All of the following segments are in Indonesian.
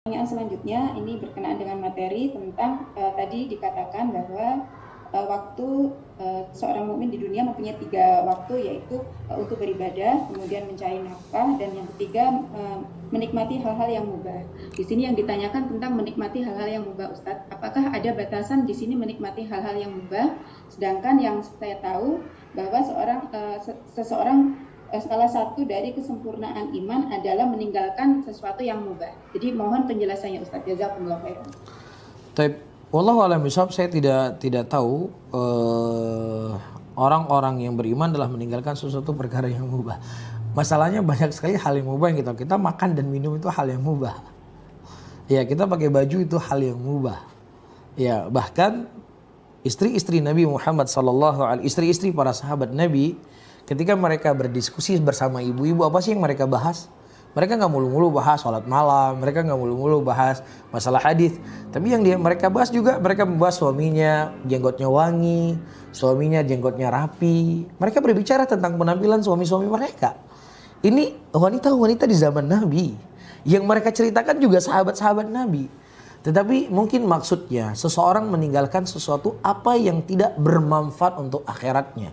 Pertanyaan selanjutnya ini berkenaan dengan materi tentang uh, tadi dikatakan bahwa uh, waktu uh, seorang mukmin di dunia mempunyai tiga waktu yaitu uh, untuk beribadah, kemudian mencari nafkah, dan yang ketiga uh, menikmati hal-hal yang mubah. Di sini yang ditanyakan tentang menikmati hal-hal yang mubah, Ustadz. Apakah ada batasan di sini menikmati hal-hal yang mubah? Sedangkan yang saya tahu bahwa seorang uh, seseorang Eh, salah satu dari kesempurnaan iman adalah meninggalkan sesuatu yang mubah. Jadi mohon penjelasannya Ustaz Jazakumullah khairan. Taib, wallahu alam saya tidak tidak tahu eh, orang-orang yang beriman adalah meninggalkan sesuatu perkara yang mubah. Masalahnya banyak sekali hal yang mubah yang kita kita makan dan minum itu hal yang mubah. Ya, kita pakai baju itu hal yang mubah. Ya, bahkan istri-istri Nabi Muhammad sallallahu alaihi istri-istri para sahabat Nabi Ketika mereka berdiskusi bersama ibu-ibu, apa sih yang mereka bahas? Mereka nggak mulu-mulu bahas sholat malam, mereka nggak mulu-mulu bahas masalah hadis. Tapi yang dia, mereka bahas juga, mereka membahas suaminya jenggotnya wangi, suaminya jenggotnya rapi. Mereka berbicara tentang penampilan suami-suami mereka. Ini wanita-wanita di zaman Nabi. Yang mereka ceritakan juga sahabat-sahabat Nabi. Tetapi mungkin maksudnya seseorang meninggalkan sesuatu apa yang tidak bermanfaat untuk akhiratnya.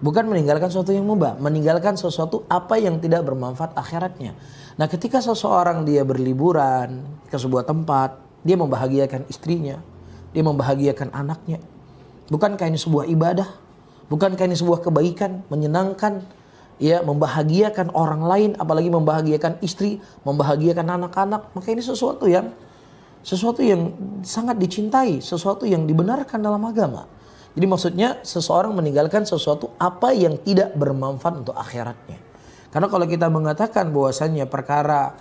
Bukan meninggalkan sesuatu yang mubah, meninggalkan sesuatu apa yang tidak bermanfaat akhiratnya. Nah, ketika seseorang dia berliburan ke sebuah tempat, dia membahagiakan istrinya, dia membahagiakan anaknya. Bukankah ini sebuah ibadah? Bukankah ini sebuah kebaikan, menyenangkan, ya membahagiakan orang lain, apalagi membahagiakan istri, membahagiakan anak-anak. Maka ini sesuatu yang sesuatu yang sangat dicintai, sesuatu yang dibenarkan dalam agama. Jadi maksudnya seseorang meninggalkan sesuatu apa yang tidak bermanfaat untuk akhiratnya. Karena kalau kita mengatakan bahwasannya perkara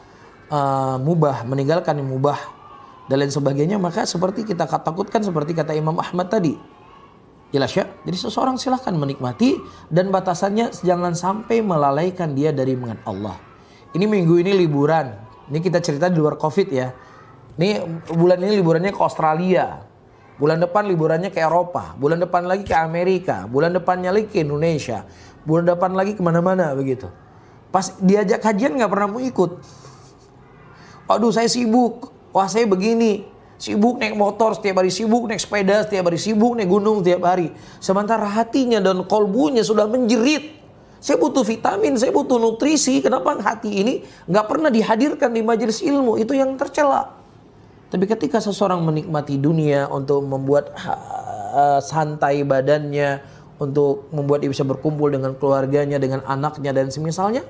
uh, mubah, meninggalkan mubah dan lain sebagainya, maka seperti kita takutkan seperti kata Imam Ahmad tadi. Jelas ya? Jadi seseorang silahkan menikmati dan batasannya jangan sampai melalaikan dia dari mengat Allah. Ini minggu ini liburan. Ini kita cerita di luar Covid ya. Ini bulan ini liburannya ke Australia. Bulan depan liburannya ke Eropa, bulan depan lagi ke Amerika, bulan depannya lagi ke Indonesia, bulan depan lagi kemana-mana begitu. Pas diajak kajian nggak pernah mau ikut. Waduh saya sibuk, wah saya begini, sibuk naik motor setiap hari, sibuk naik sepeda setiap hari, sibuk naik gunung setiap hari. Sementara hatinya dan kolbunya sudah menjerit. Saya butuh vitamin, saya butuh nutrisi. Kenapa hati ini nggak pernah dihadirkan di majelis ilmu? Itu yang tercela. Tapi ketika seseorang menikmati dunia untuk membuat uh, santai badannya, untuk membuat dia bisa berkumpul dengan keluarganya, dengan anaknya dan semisalnya,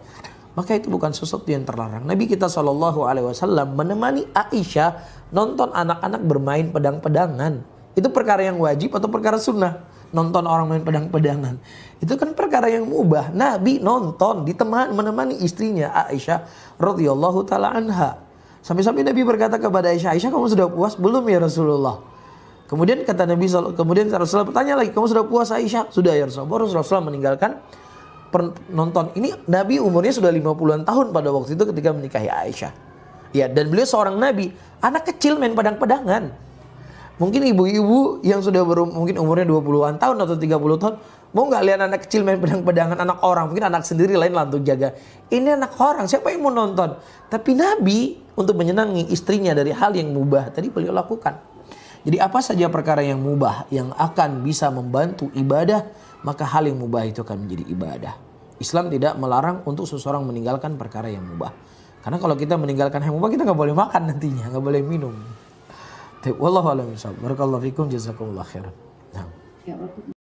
maka itu bukan sesuatu yang terlarang. Nabi kita Shallallahu Alaihi Wasallam menemani Aisyah nonton anak-anak bermain pedang-pedangan. Itu perkara yang wajib atau perkara sunnah? Nonton orang main pedang-pedangan. Itu kan perkara yang mubah. Nabi nonton ditemani, menemani istrinya Aisyah radhiyallahu taala anha. Sampai-sampai Nabi berkata kepada Aisyah, Aisyah kamu sudah puas belum ya Rasulullah? Kemudian kata Nabi, kemudian Rasulullah bertanya lagi, kamu sudah puas Aisyah? Sudah ya Rasulullah. Baru Rasulullah meninggalkan penonton ini Nabi umurnya sudah 50-an tahun pada waktu itu ketika menikahi Aisyah. Ya, dan beliau seorang nabi, anak kecil main pedang-pedangan. Mungkin ibu-ibu yang sudah baru mungkin umurnya 20-an tahun atau 30 tahun mau nggak lihat anak kecil main pedang-pedangan anak orang, mungkin anak sendiri lain untuk jaga. Ini anak orang, siapa yang mau nonton? Tapi Nabi untuk menyenangi istrinya dari hal yang mubah tadi beliau lakukan. Jadi apa saja perkara yang mubah yang akan bisa membantu ibadah, maka hal yang mubah itu akan menjadi ibadah. Islam tidak melarang untuk seseorang meninggalkan perkara yang mubah. Karena kalau kita meninggalkan yang mubah kita nggak boleh makan nantinya, nggak boleh minum. Wallahu a'lam bishawab. Barakallahu fikum jazakumullah khairan.